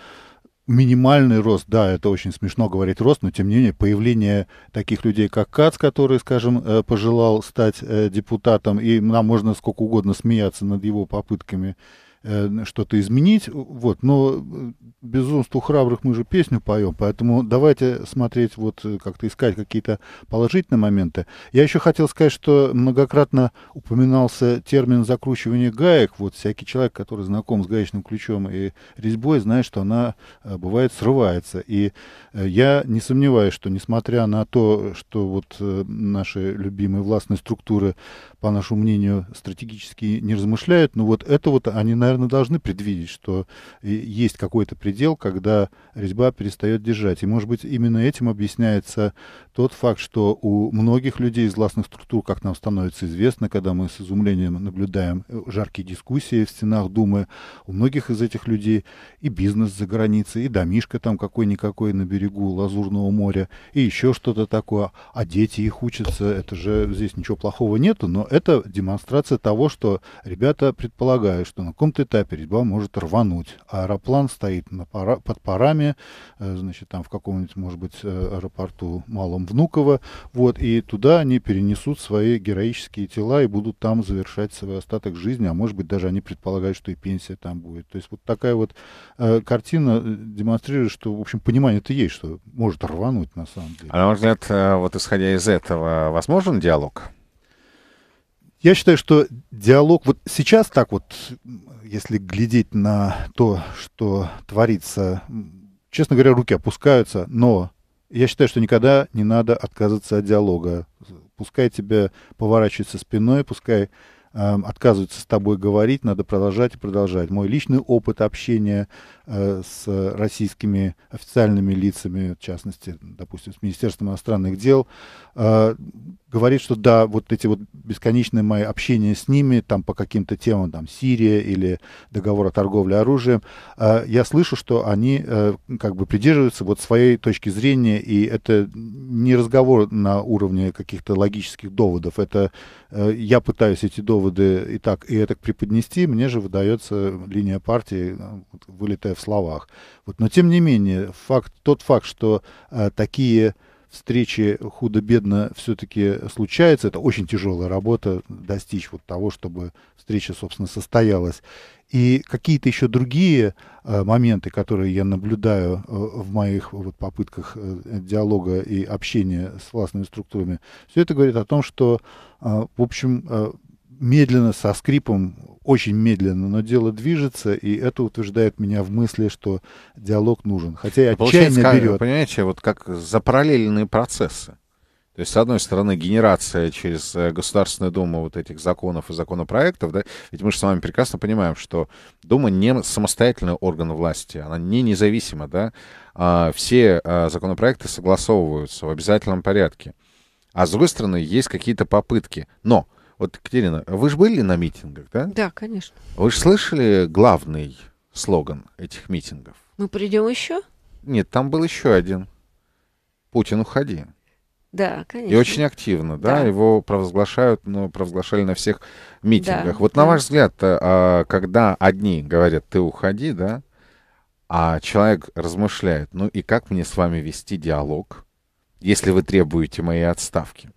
минимальный рост, да, это очень смешно говорить рост, но тем не менее появление таких людей, как Кац, который, скажем, э, пожелал стать э, депутатом, и нам можно сколько угодно смеяться над его попытками Э, что-то изменить. Вот, но э, безумству храбрых мы же песню поем, поэтому давайте смотреть, вот э, как-то искать какие-то положительные моменты. Я еще хотел сказать, что многократно упоминался термин закручивания гаек. Вот всякий человек, который знаком с гаечным ключом и резьбой, знает, что она бывает срывается. И я не сомневаюсь, что несмотря на то, что вот наши любимые властные структуры, по нашему мнению, стратегически не размышляют, но вот это вот они, наверное, наверное, должны предвидеть, что есть какой-то предел, когда резьба перестает держать. И, может быть, именно этим объясняется тот факт, что у многих людей из властных структур, как нам становится известно, когда мы с изумлением наблюдаем э, жаркие дискуссии в стенах Думы, у многих из этих людей и бизнес за границей, и домишка там какой-никакой на берегу Лазурного моря, и еще что-то такое. А дети их учатся, это же здесь ничего плохого нету, но это демонстрация того, что ребята предполагают, что на каком-то открытая, передба может рвануть. Аэроплан стоит на пара, под парами, э, значит, там в каком-нибудь, может быть, э, аэропорту Малом Внуково, вот, и туда они перенесут свои героические тела и будут там завершать свой остаток жизни, а может быть, даже они предполагают, что и пенсия там будет. То есть вот такая вот э, картина э, демонстрирует, что, в общем, понимание-то есть, что может рвануть на самом деле. А на ваш взгляд, вот исходя из этого, возможен диалог? Я считаю, что диалог вот сейчас так вот, если глядеть на то, что творится, честно говоря, руки опускаются, но я считаю, что никогда не надо отказываться от диалога. Пускай тебя поворачивается спиной, пускай э, отказываются с тобой говорить, надо продолжать и продолжать. Мой личный опыт общения э, с российскими официальными лицами, в частности, допустим, с Министерством иностранных дел, э, говорит, что да, вот эти вот бесконечные мои общения с ними, там по каким-то темам, там Сирия или договор о торговле оружием, э, я слышу, что они э, как бы придерживаются вот своей точки зрения, и это не разговор на уровне каких-то логических доводов, это э, я пытаюсь эти доводы и так, и так преподнести, мне же выдается линия партии, э, вылетая в словах. Вот, но тем не менее, факт, тот факт, что э, такие встречи худо-бедно все-таки случается. Это очень тяжелая работа достичь вот того, чтобы встреча, собственно, состоялась. И какие-то еще другие э, моменты, которые я наблюдаю э, в моих вот, попытках э, диалога и общения с властными структурами, все это говорит о том, что, э, в общем, э, медленно, со скрипом, очень медленно, но дело движется, и это утверждает меня в мысли, что диалог нужен. Хотя и а отчаянно как, берет. Понимаете, вот как запараллельные процессы. То есть, с одной стороны, генерация через э, Государственную Думу вот этих законов и законопроектов, да, ведь мы же с вами прекрасно понимаем, что Дума не самостоятельный орган власти, она не независима, да, а, все э, законопроекты согласовываются в обязательном порядке. А с другой стороны, есть какие-то попытки. Но вот, Катерина, вы же были на митингах, да? Да, конечно. Вы же слышали главный слоган этих митингов? Мы придем еще? Нет, там был еще один. Путин, уходи. Да, конечно. И очень активно, да, да. его провозглашают, но ну, провозглашали на всех митингах. Да, вот да. на ваш взгляд, э, а, когда одни говорят «ты уходи», да, а человек размышляет, ну и как мне с вами вести диалог, если вы требуете моей отставки?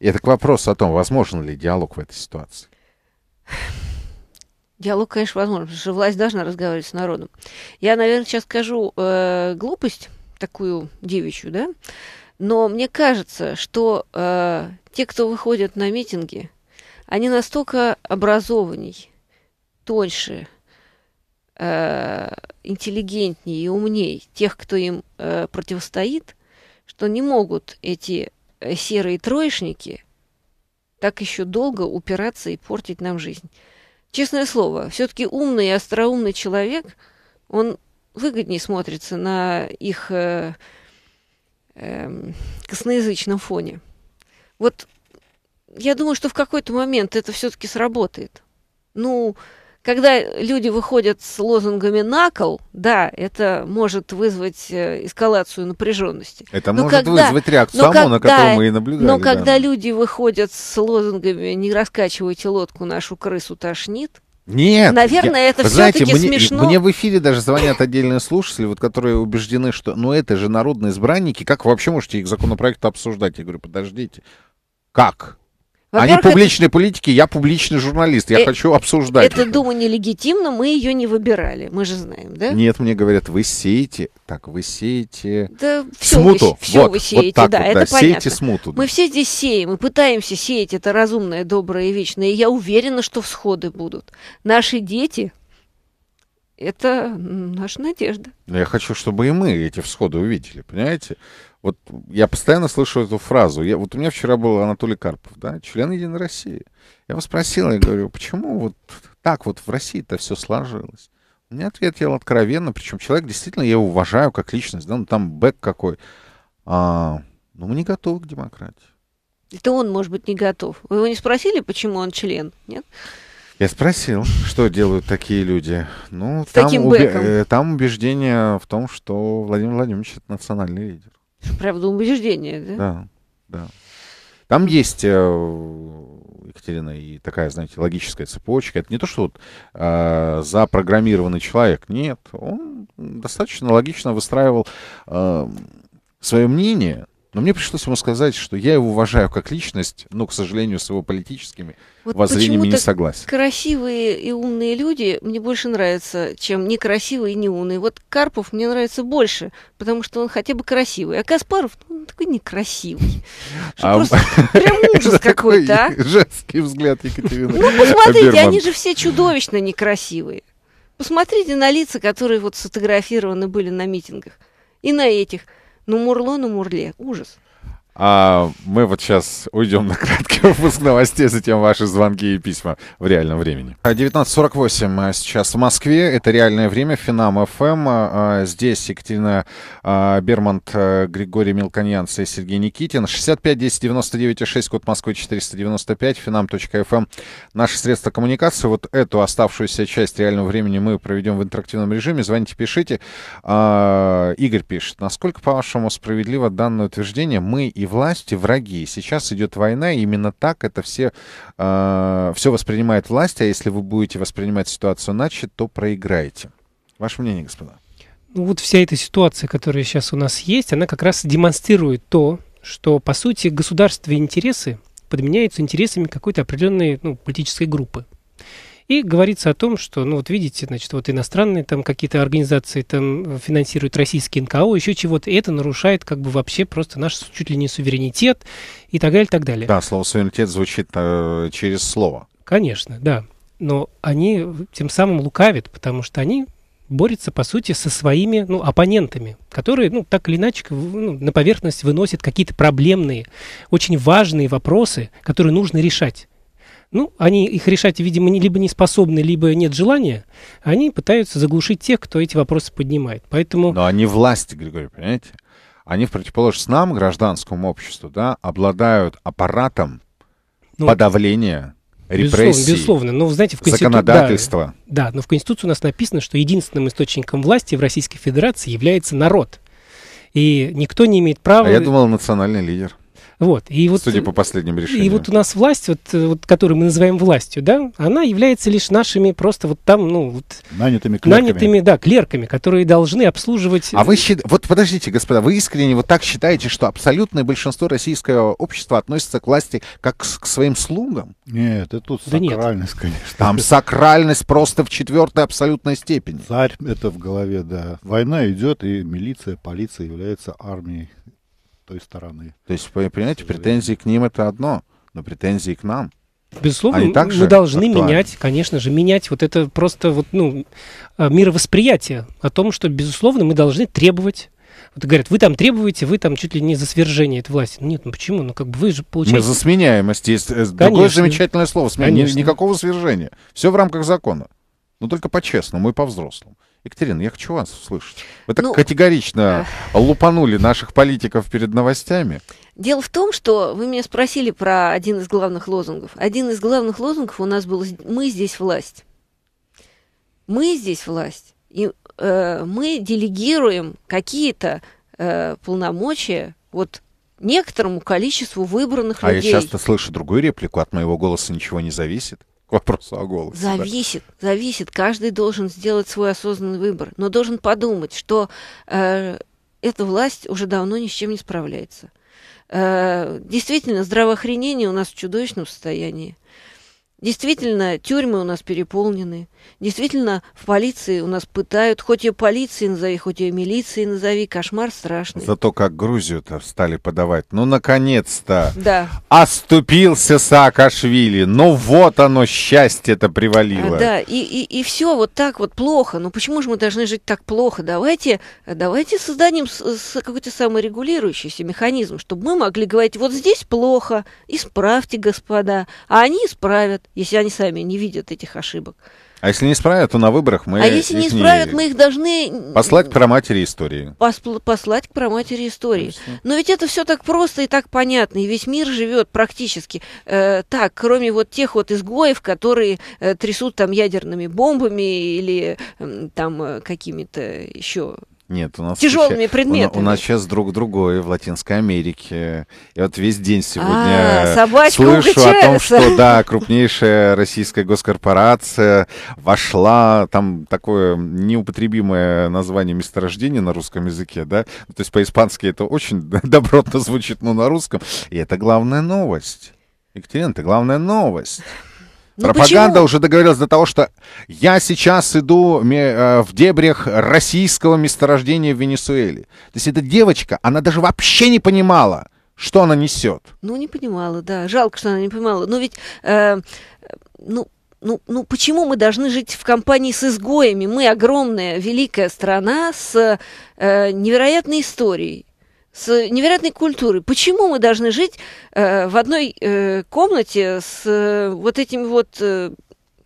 Это к вопросу о том, возможен ли диалог в этой ситуации. Диалог, конечно, возможен, потому что власть должна разговаривать с народом. Я, наверное, сейчас скажу э, глупость такую девичью, да, но мне кажется, что э, те, кто выходят на митинги, они настолько образованней, тоньше, э, интеллигентнее и умнее тех, кто им э, противостоит, что не могут эти Э, серые троечники так еще долго упираться и портить нам жизнь. Честное слово, все-таки умный и остроумный человек, он выгоднее смотрится на их э, э, косноязычном фоне. Вот я думаю, что в какой-то момент это все-таки сработает. Ну, когда люди выходят с лозунгами на кол, да, это может вызвать э, эскалацию напряженности. Это но может когда, вызвать реакцию но ОМОНа, когда, которую мы и наблюдали. Но когда да. люди выходят с лозунгами «не раскачивайте лодку, нашу крысу тошнит», нет. Наверное, я, это все-таки смешно. Мне в эфире даже звонят отдельные слушатели, вот, которые убеждены, что ну это же народные избранники, как вы вообще можете их законопроект обсуждать? Я говорю, подождите, как? Они публичные это... политики, я публичный журналист, я э... хочу обсуждать. Эта дума нелегитимна, мы ее не выбирали, мы же знаем, да? Нет, мне говорят, вы сеете, так, вы сеете да, смуту. Вы, все вот, вы сеете, вот так да, вот, это да, понятно. смуту. Да. Мы все здесь сеем и пытаемся сеять это разумное, доброе и вечное, и я уверена, что всходы будут. Наши дети, это наша надежда. Я хочу, чтобы и мы эти всходы увидели, понимаете? Вот я постоянно слышу эту фразу. Я, вот у меня вчера был Анатолий Карпов, да, член Единой России. Я его спросил, я говорю, почему вот так вот в россии это все сложилось? Мне ответил откровенно, причем человек действительно, я его уважаю как личность, да, ну там бэк какой. А, но ну, мы не готовы к демократии. Это он, может быть, не готов. Вы его не спросили, почему он член, нет? Я спросил, что делают такие люди. Ну, С там, таким уби- э, там убеждение в том, что Владимир Владимирович это национальный лидер. Правда, убеждение, да? Да, да. Там есть, э, Екатерина, и такая, знаете, логическая цепочка. Это не то, что вот э, запрограммированный человек. Нет, он достаточно логично выстраивал э, свое мнение но мне пришлось ему сказать, что я его уважаю как личность, но, к сожалению, с его политическими вот воззрениями не согласен. Красивые и умные люди мне больше нравятся, чем некрасивые и неумные. Вот Карпов мне нравится больше, потому что он хотя бы красивый. А Каспаров, ну, он такой некрасивый. А прям ужас какой-то, а? Женский взгляд Екатерины Ну, посмотрите, они же все чудовищно некрасивые. Посмотрите на лица, которые вот сфотографированы были на митингах. И на этих – ну, мурло ну мурле. Ужас. А мы вот сейчас уйдем на краткий выпуск новостей, затем ваши звонки и письма в реальном времени. 19.48 а, э, сейчас в Москве. Это реальное время. Финам ФМ. Эм. А, а, здесь Екатерина Бермонт, э, Григорий Мелконьянц и Сергей Никитин. 65 10 99 6, код Москвы 495, финам.фм. Эм. Наши средства коммуникации. Вот эту оставшуюся часть реального времени мы проведем в интерактивном режиме. Звоните, пишите. Игорь пишет. Насколько, по-вашему, справедливо данное утверждение? Мы и власти враги. Сейчас идет война, и именно так это все, э, а, все воспринимает власть, а если вы будете воспринимать ситуацию иначе, то проиграете. Ваше мнение, господа? Ну, вот вся эта ситуация, которая сейчас у нас есть, она как раз демонстрирует то, что, по сути, государственные интересы подменяются интересами какой-то определенной ну, политической группы. И говорится о том, что, ну вот видите, значит, вот иностранные там какие-то организации там финансируют российские НКО, еще чего-то, и это нарушает как бы вообще просто наш чуть ли не суверенитет и так далее, и так далее. Да, слово суверенитет звучит э, через слово. Конечно, да. Но они тем самым лукавят, потому что они борются по сути, со своими ну, оппонентами, которые, ну, так или иначе, ну, на поверхность выносят какие-то проблемные, очень важные вопросы, которые нужно решать. Ну, они их решать, видимо, либо не способны, либо нет желания. Они пытаются заглушить тех, кто эти вопросы поднимает. Поэтому... Но они власти, Григорий, понимаете? Они в противоположность нам, гражданскому обществу, да, обладают аппаратом ну, подавления, репрессий, безусловно, безусловно. Но, знаете, в Конститу... законодательства. Да, да, но в Конституции у нас написано, что единственным источником власти в Российской Федерации является народ. И никто не имеет права... А я думал, национальный лидер. Вот. И вот, Судя по последним решениям. И вот у нас власть, вот, вот, которую мы называем властью, да, она является лишь нашими просто вот там, ну, вот, нанятыми клерками. Нанятыми, да, клерками, которые должны обслуживать... А вы э, считаете... Вот подождите, господа, вы искренне вот так считаете, что абсолютное большинство российского общества относится к власти как к своим слугам? Нет, это тут сакральность, да нет. конечно. Там сакральность просто в четвертой абсолютной степени. Царь это в голове, да. Война идет, и милиция, полиция является армией той стороны. То есть, вы понимаете, претензии к ним это одно, но претензии к нам. Безусловно, мы должны актуальны. менять, конечно же, менять вот это просто вот, ну, а, мировосприятие о том, что, безусловно, мы должны требовать вот говорят, вы там требуете, вы там чуть ли не за свержение этой власти. Ну, нет, ну почему? Ну как бы вы же получаете... Мы за сменяемость есть. Э, конечно. Другое замечательное слово. Смен... никакого свержения. Все в рамках закона. Но только по-честному и по-взрослому. Екатерина, я хочу вас услышать. Вы так ну, категорично лупанули наших политиков перед новостями. Дело в том, что вы меня спросили про один из главных лозунгов. Один из главных лозунгов у нас был «Мы здесь власть». Мы здесь власть. И э, мы делегируем какие-то э, полномочия вот некоторому количеству выбранных а людей. А я часто слышу другую реплику, от моего голоса ничего не зависит к вопросу о голосе. Зависит, да. зависит. Каждый должен сделать свой осознанный выбор, но должен подумать, что э, эта власть уже давно ни с чем не справляется. Э, действительно, здравоохранение у нас в чудовищном состоянии. Действительно, тюрьмы у нас переполнены. Действительно, в полиции у нас пытают. Хоть ее полиции назови, хоть ее милиции назови. Кошмар страшный. Зато как Грузию-то стали подавать. Ну, наконец-то! Да. Оступился Саакашвили. Ну, вот оно, счастье-то привалило. А, да, и, и, и все вот так вот плохо. Ну, почему же мы должны жить так плохо? Давайте, давайте создадим какой-то саморегулирующийся механизм, чтобы мы могли говорить, вот здесь плохо, исправьте, господа. А они исправят если они сами не видят этих ошибок. А если не исправят, то на выборах мы... А если не исправят, не... мы их должны... Послать к праматери истории. Посл... Послать к праматери истории. Но ведь это все так просто и так понятно. И весь мир живет практически э, так, кроме вот тех вот изгоев, которые э, трясут там ядерными бомбами или э, там э, какими-то еще нет, у нас тяжелыми сейчас, предметами. У, у нас сейчас друг другой в Латинской Америке. И вот весь день сегодня а, слышу о том, что да, крупнейшая российская госкорпорация вошла, там такое неупотребимое название месторождения на русском языке, да, ну, то есть по-испански это очень добротно звучит, но на русском, и это главная новость. Екатерина, это главная новость. Ну, Пропаганда почему? уже договорилась до того, что я сейчас иду э, в дебрях российского месторождения в Венесуэле. То есть эта девочка, она даже вообще не понимала, что она несет. Ну, не понимала, да. Жалко, что она не понимала. Но ведь, э, ну, ну, ну почему мы должны жить в компании с изгоями? Мы огромная, великая страна с э, невероятной историей с невероятной культурой. Почему мы должны жить э, в одной э, комнате с э, вот этими вот... Э,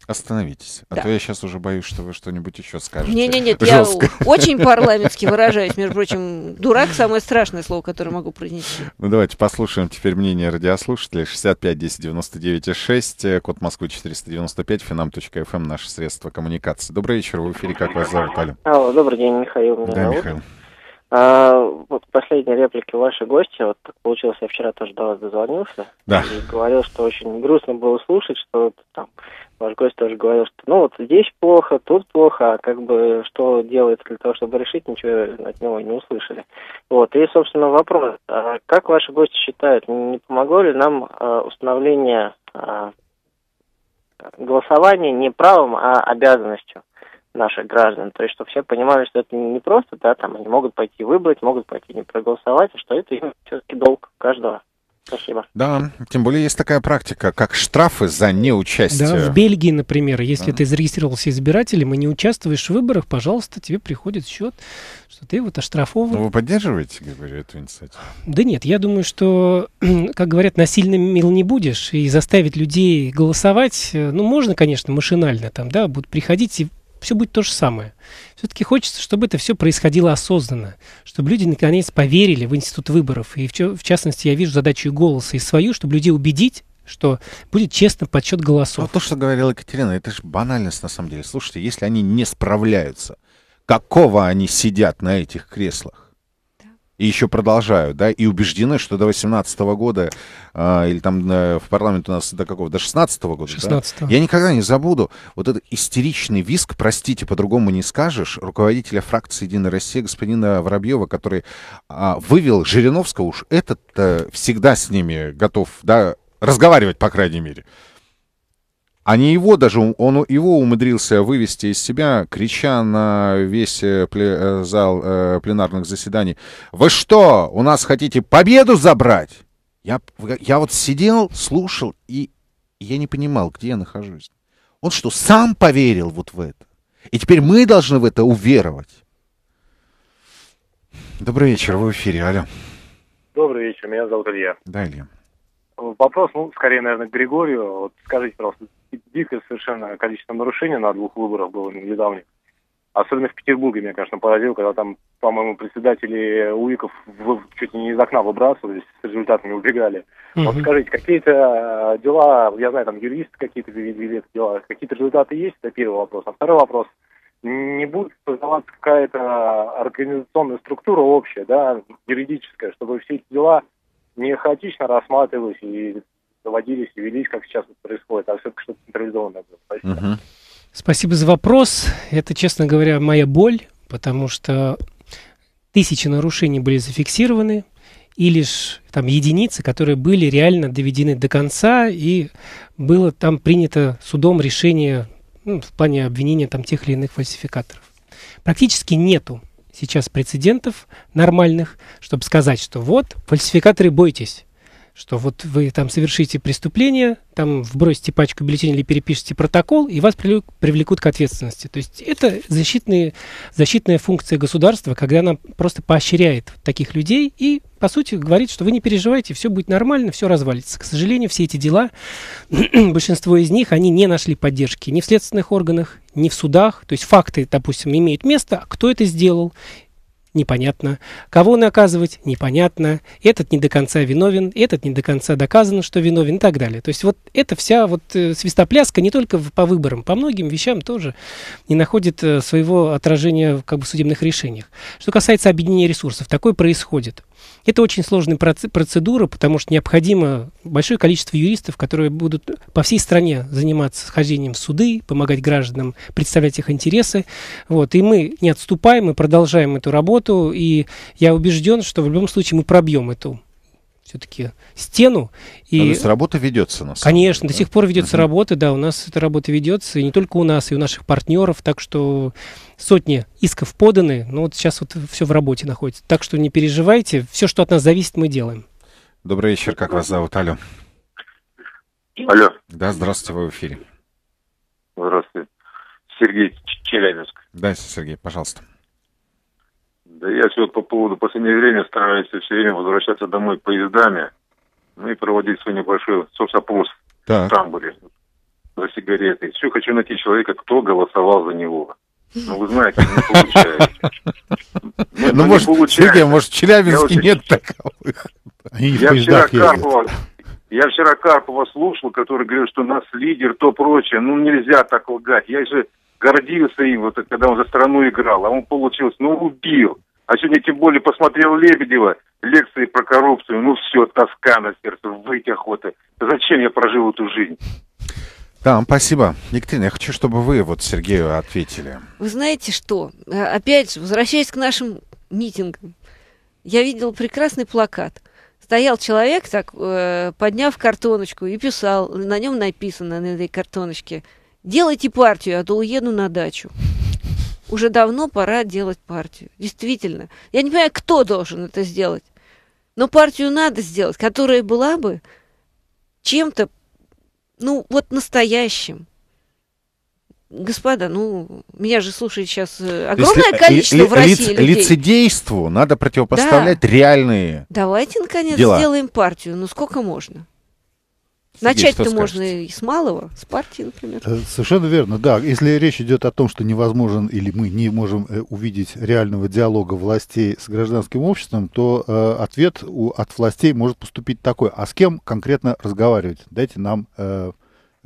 Остановитесь, да. а то я сейчас уже боюсь, что вы что-нибудь еще скажете. Не, не, нет, я очень парламентски выражаюсь, между прочим, дурак самое страшное слово, которое могу произнести. Ну давайте послушаем теперь мнение радиослушателей. 65 10 99 6, код Москвы 495, финам.фм, эм наше средство коммуникации. Добрый вечер, в эфире, как вас зовут, Алю? Алло, добрый день, Михаил. да, Михаил. А, вот последняя реплика ваши гости. Вот так получилось, я вчера тоже до вас дозвонился. Да. И говорил, что очень грустно было слушать, что вот, там ваш гость тоже говорил, что ну вот здесь плохо, тут плохо, а как бы что делается для того, чтобы решить, ничего от него не услышали. Вот. И, собственно, вопрос. А как ваши гости считают, не помогло ли нам а, установление а, голосования не правом, а обязанностью? наших граждан. То есть, чтобы все понимали, что это не просто, да, там они могут пойти выбрать, могут пойти не проголосовать, а что это им все-таки долг каждого. Спасибо. Да, тем более есть такая практика, как штрафы за неучастие. Да, в Бельгии, например, если mm. ты зарегистрировался избирателем и не участвуешь в выборах, пожалуйста, тебе приходит счет, что ты вот оштрафован. Но ну, вы поддерживаете, говорю, эту инициативу? Да нет, я думаю, что, как говорят, насильно мил не будешь, и заставить людей голосовать, э, ну, можно, конечно, машинально там, да, будут приходить и все будет то же самое. Все-таки хочется, чтобы это все происходило осознанно, чтобы люди наконец поверили в институт выборов. И в, в частности, я вижу задачу и голоса, и свою, чтобы людей убедить, что будет честно подсчет голосов. Ну, то, что говорила Екатерина, это же банальность на самом деле. Слушайте, если они не справляются, какого они сидят на этих креслах? и еще продолжают, да, и убеждены, что до 18 года, э, или там э, в парламент у нас до какого, до 16 года, 16 да? я никогда не забуду вот этот истеричный виск, простите, по-другому не скажешь, руководителя фракции «Единая Россия» господина Воробьева, который э, вывел Жириновского, уж этот э, всегда с ними готов, да, разговаривать, по крайней мере. Они а его даже, он его умудрился вывести из себя, крича на весь э, пле, э, зал э, пленарных заседаний. «Вы что, у нас хотите победу забрать?» Я, я вот сидел, слушал, и я не понимал, где я нахожусь. Он что, сам поверил вот в это? И теперь мы должны в это уверовать. Добрый вечер, вы в эфире, алло. Добрый вечер, меня зовут Илья. Да, Илья. Вопрос, ну, скорее, наверное, к Григорию. Вот скажите, пожалуйста, дикое совершенно количество нарушений на двух выборах было недавних. Особенно в Петербурге, меня, конечно, поразило, когда там, по-моему, председатели УИКов чуть не из окна выбрасывались, с результатами убегали. Угу. Вот скажите, какие-то э, дела, я знаю, там юристы какие-то вели это дела, какие-то результаты есть? Это первый вопрос. А второй вопрос. Не будет создаваться какая-то организационная структура общая, да, юридическая, чтобы все эти дела не хаотично рассматривались и заводились, и велись, как сейчас это происходит, а все-таки что-то централизованное было. Спасибо. Угу. Спасибо за вопрос. Это, честно говоря, моя боль, потому что тысячи нарушений были зафиксированы, и лишь там единицы, которые были реально доведены до конца, и было там принято судом решение ну, в плане обвинения там тех или иных фальсификаторов. Практически нету сейчас прецедентов нормальных, чтобы сказать, что вот, фальсификаторы, бойтесь что вот вы там совершите преступление, там вбросите пачку бюллетеней или перепишите протокол, и вас привлекут к ответственности. То есть это защитные, защитная функция государства, когда она просто поощряет таких людей и, по сути, говорит, что вы не переживайте, все будет нормально, все развалится. К сожалению, все эти дела, большинство из них, они не нашли поддержки ни в следственных органах, ни в судах, то есть факты, допустим, имеют место, а кто это сделал, непонятно. Кого наказывать, непонятно. Этот не до конца виновен, этот не до конца доказано, что виновен и так далее. То есть вот эта вся вот э, свистопляска не только по выборам, по многим вещам тоже не находит э, своего отражения как бы в судебных решениях. Что касается объединения ресурсов, такое происходит. Это очень сложная процедура, потому что необходимо большое количество юристов, которые будут по всей стране заниматься хождением в суды, помогать гражданам представлять их интересы. Вот. И мы не отступаем, мы продолжаем эту работу, и я убежден, что в любом случае мы пробьем эту все-таки стену. И... то есть работа ведется, на самом Конечно, деле, да? до сих пор ведется uh-huh. работа, да, у нас эта работа ведется, и не только у нас, и у наших партнеров, так что сотни исков поданы, но вот сейчас вот все в работе находится. Так что не переживайте, все, что от нас зависит, мы делаем. Добрый вечер, как вас зовут? Алло. Алло. Да, здравствуйте, вы в эфире. Здравствуйте. Сергей Челябинск. Да, Сергей, пожалуйста. Да я все по поводу в последнее время стараюсь все время возвращаться домой поездами, ну и проводить свой небольшой соцопрос так. в тамбуре за сигареты. Все хочу найти человека, кто голосовал за него. Ну, вы знаете, не получается. Ну, ну может, получается. Сергей, может, в Челябинске я нет очень... таковых? Они я вчера Карпова, я вчера Карпова слушал, который говорил, что нас лидер, то прочее. Ну, нельзя так лгать. Я же гордился им, вот, когда он за страну играл, а он получилось, ну, убил. А сегодня тем более посмотрел Лебедева, лекции про коррупцию. Ну все, тоска на сердце, выйти охота. Зачем я прожил эту жизнь? Да, спасибо. Екатерина, я хочу, чтобы вы вот Сергею ответили. Вы знаете что? Э, опять же, возвращаясь к нашим митингам, я видел прекрасный плакат. Стоял человек, так, э, подняв картоночку и писал, на нем написано, на этой картоночке, «Делайте партию, а то уеду на дачу» уже давно пора делать партию. Действительно. Я не понимаю, кто должен это сделать. Но партию надо сделать, которая была бы чем-то, ну, вот настоящим. Господа, ну, меня же слушает сейчас э, огромное есть, количество ли, в России лиц, людей. Лицедейству надо противопоставлять да. реальные Давайте, наконец, дела. сделаем партию. Ну, сколько можно? Начать-то можно и с малого, с партии, например. Э, совершенно верно, да. Если речь идет о том, что невозможен или мы не можем э, увидеть реального диалога властей с гражданским обществом, то э, ответ у, от властей может поступить такой. А с кем конкретно разговаривать? Дайте нам э,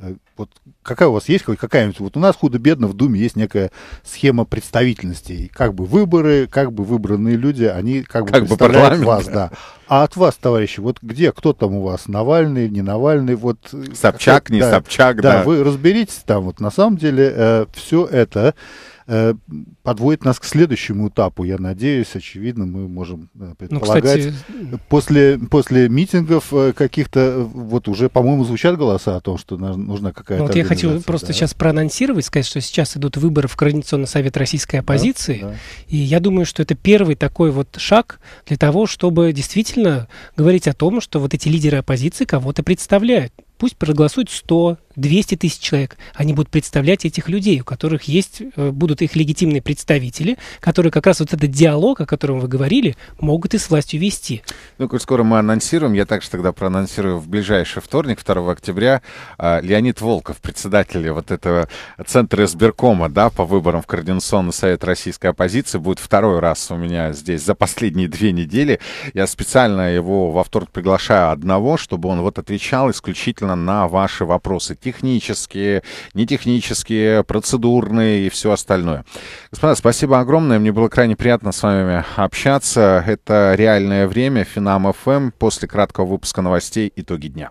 Э, вот какая у вас есть какая-нибудь? Вот у нас худо-бедно в Думе есть некая схема представительности. Как бы выборы, как бы выбранные люди, они как бы как представляют бы вас, да. А от вас, товарищи, вот где, кто там у вас, Навальный, не Навальный, вот... Э, Собчак, какой, не да, Собчак, да. Да, вы разберитесь там, вот на самом деле э, все это Э, подводит нас к следующему этапу, я надеюсь, очевидно, мы можем э, ну, предполагать. Ну, кстати... Э, после, после митингов каких-то, вот уже, по-моему, звучат голоса о том, что нужна какая-то... Ну, вот я хотел просто сейчас проанонсировать, сказать, что сейчас идут выборы в Координационный совет российской оппозиции, да, да. и я думаю, что это первый такой вот шаг для того, чтобы действительно говорить о том, что вот эти лидеры оппозиции кого-то представляют. Пусть проголосуют 100, 200 тысяч человек. Они будут представлять этих людей, у которых есть, э, будут их легитимные представители, которые как раз вот этот диалог, о котором вы говорили, могут и с властью вести. Ну, коль скоро мы анонсируем, я также тогда проанонсирую в ближайший вторник, 2 октября, а, Леонид Волков, председатель вот этого центра избиркома, да, по выборам в Координационный совет российской оппозиции, будет второй раз у меня здесь за последние две недели. Я специально его во вторник приглашаю одного, чтобы он вот отвечал исключительно на ваши вопросы, технические, нетехнические, процедурные и все остальное. Господа, спасибо огромное. Мне было крайне приятно с вами общаться. Это реальное время. Финам ФМ. Эм после краткого выпуска новостей итоги дня.